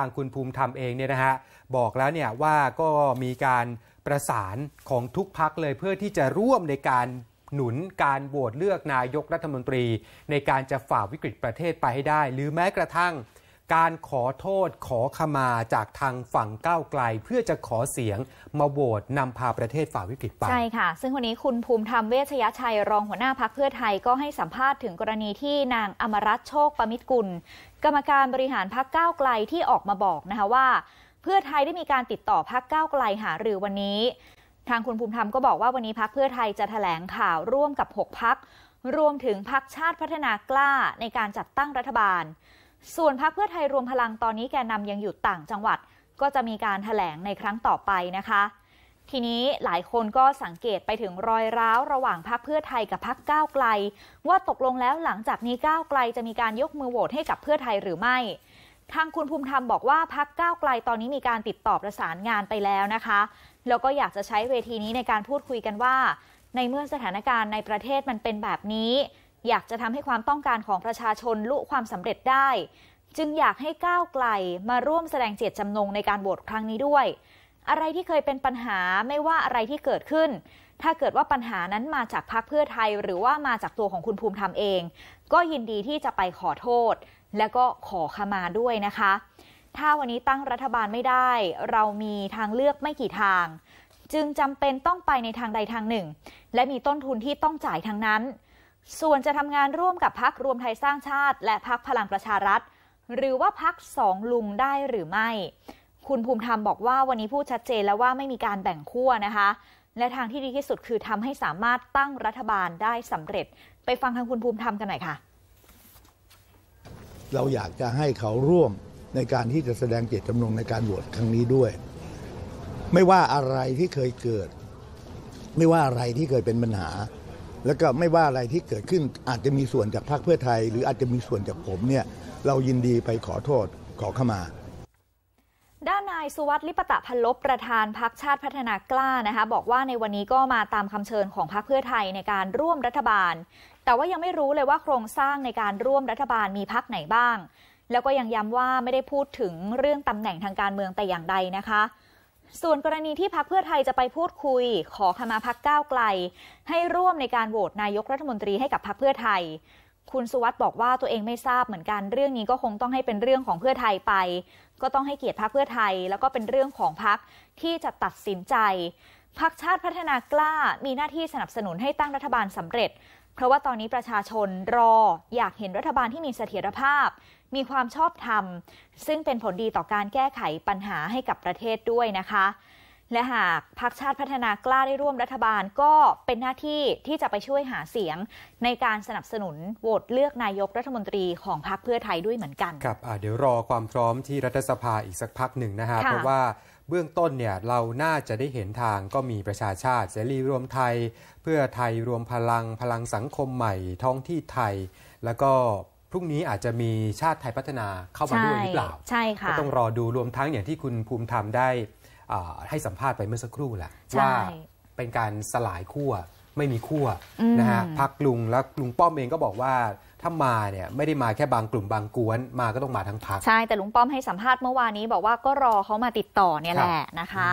ทางคุณภูมิธรรมเองเนี่ยนะฮะบอกแล้วเนี่ยว่าก็มีการประสานของทุกพักเลยเพื่อที่จะร่วมในการหนุนการโหวตเลือกนายกรัฐมนตรี ในการจะฝ่าวิกฤตประเทศไปให้ได้ หรือแม้กระทั่งการขอโทษขอขมาจากทางฝั่งก้าวไกลเพื่อจะขอเสียงมาโหวตนำพาประเทศฝ่าวิกฤตไปใช่ค่ะ ซึ่งวันนี้คุณภูมิธรรมเวชยชัยรองหัวหน้าพักเพื่อไทยก็ให้สัมภาษณ์ถึงกรณีที่นางอมรัตโชคประมิตรกุล กรรมการบริหารพักก้าวไกลที่ออกมาบอกนะคะว่า เพื่อไทยได้มีการติดต่อพักก้าวไกลหารือวันนี้ ทางคุณภูมิธรรมก็บอกว่าวันนี้พักเพื่อไทยจะถแถลงข่าวร่วมกับ6พักรวมถึงพักชาติพัฒนากล้าในการจัดตั้งรัฐบาลส่วนพักเพื่อไทยรวมพลังตอนนี้แกนนำยังอยู่ต่างจังหวัด ก็จะมีการถแถลงในครั้งต่อไปนะคะ ทีนี้หลายคนก็สังเกตไปถึงรอยร้าวระหว่างพักเพื่อไทยกับพักก้าวไกล ว่าตกลงแล้วหลังจากนี้ก้าวไกลจะมีการยกมือโหวตให้กับเพื่อไทยหรือไม่ทางคุณภูมิธรรมบอกว่าพักก้าวไกลตอนนี้มีการติดต่อประสานงานไปแล้วนะคะแล้วก็อยากจะใช้เวทีนี้ในการพูดคุยกันว่า ในเมื่อสถานการณ์ในประเทศมันเป็นแบบนี้อยากจะทำให้ความต้องการของประชาชนลุความสำเร็จได้ จึงอยากให้ก้าวไกลมาร่วมแสดงเจตจำนงในการโหวตครั้งนี้ด้วย อะไรที่เคยเป็นปัญหาไม่ว่าอะไรที่เกิดขึ้น ถ้าเกิดว่าปัญหานั้นมาจากพรรคเพื่อไทยหรือว่ามาจากตัวของคุณภูมิธรรมเอง ก็ยินดีที่จะไปขอโทษ และก็ขอขมาด้วยนะคะ ถ้าวันนี้ตั้งรัฐบาลไม่ได้ เรามีทางเลือกไม่กี่ทาง จึงจำเป็นต้องไปในทางใดทางหนึ่ง และมีต้นทุนที่ต้องจ่ายทั้งนั้นส่วนจะทำงานร่วมกับพักรวมไทยสร้างชาติ และพักพลังประชารัฐ หรือว่าพักสองลุงได้หรือไม่ คุณภูมิธรรมบอกว่าวันนี้พูดชัดเจนแล้วว่าไม่มีการแบ่งขั้วนะคะและทางที่ดีที่สุดคือทำให้สามารถตั้งรัฐบาลได้สำเร็จ ไปฟังทางคุณภูมิธรรมกันหน่อยค่ะเราอยากจะให้เขาร่วมในการที่จะแสดงเจตจำนงในการโหวตครั้งนี้ด้วย ไม่ว่าอะไรที่เคยเกิด ไม่ว่าอะไรที่เคยเป็นปัญหาแล้วก็ไม่ว่าอะไรที่เกิดขึ้นอาจจะมีส่วนจากพรรคเพื่อไทย หรืออาจจะมีส่วนจากผมเนี่ย เรายินดีไปขอโทษขอเข้ามา ด้านนายสุวัสดิ์ลิปตะพันลบประธานพักชาติพัฒนากล้านะคะ บอกว่าในวันนี้ก็มาตามคำเชิญของพรรคเพื่อไทยในการร่วมรัฐบาล แต่ว่ายังไม่รู้เลยว่าโครงสร้างในการร่วมรัฐบาลมีพักไหนบ้าง แล้วก็ยังย้ำว่าไม่ได้พูดถึงเรื่องตำแหน่งทางการเมืองแต่อย่างใดนะคะส่วนกรณีที่พักเพื่อไทยจะไปพูดคุย ขอขมาพักก้าวไกล ให้ร่วมในการโหวตนายกรัฐมนตรีให้กับพักเพื่อไทย คุณสุวัสด์บอกว่าตัวเองไม่ทราบเหมือนกันเรื่องนี้ก็คงต้องให้เป็นเรื่องของเพื่อไทยไป ก็ต้องให้เกียรติพักเพื่อไทย แล้วก็เป็นเรื่องของพักที่จะตัดสินใจพักชาติพัฒนากล้ามีหน้าที่สนับสนุนให้ตั้งรัฐบาลสำเร็จเพราะว่าตอนนี้ประชาชนรอ อยากเห็นรัฐบาลที่มีเสถียรภาพ มีความชอบธรรมซึ่งเป็นผลดีต่อการแก้ไขปัญหาให้กับประเทศด้วยนะคะและหากพรรคชาติพัฒนากล้าได้ร่วมรัฐบาลก็เป็นหน้าที่ที่จะไปช่วยหาเสียงในการสนับสนุนโหวตเลือกนายกรัฐมนตรีของพรรคเพื่อไทยด้วยเหมือนกันครับเดี๋ยวรอความพร้อมที่รัฐสภาอีกสักพักหนึ่งนะฮะ เพราะว่าเบื้องต้นเนี่ย เราน่าจะได้เห็นทางก็มีประชาชาติเสรีรวมไทย เพื่อไทยรวมพลังพลังสังคมใหม่ท้องที่ไทย แล้วก็พรุ่งนี้อาจจะมีชาติไทยพัฒนาเข้ามาด้วยหรือเปล่าใช่ค่ะก็ต้องรอดูรวมทั้งอย่างที่คุณภูมิธรรมได้ให้สัมภาษณ์ไปเมื่อสักครู่แหละว่าเป็นการสลายขั้ว ไม่มีขั้วนะฮะพักลุงแล้วลุงป้อมเอง ก็บอกว่าถ้ามาเนี่ย ไม่ได้มาแค่บางกลุ่มบางกวนมาก็ต้องมาทั้งพักใช่แต่ลุงป้อมให้สัมภาษณ์เมื่อวานนี้ บอกว่าก็รอเขามาติดต่อเนี่ยแหละนะคะ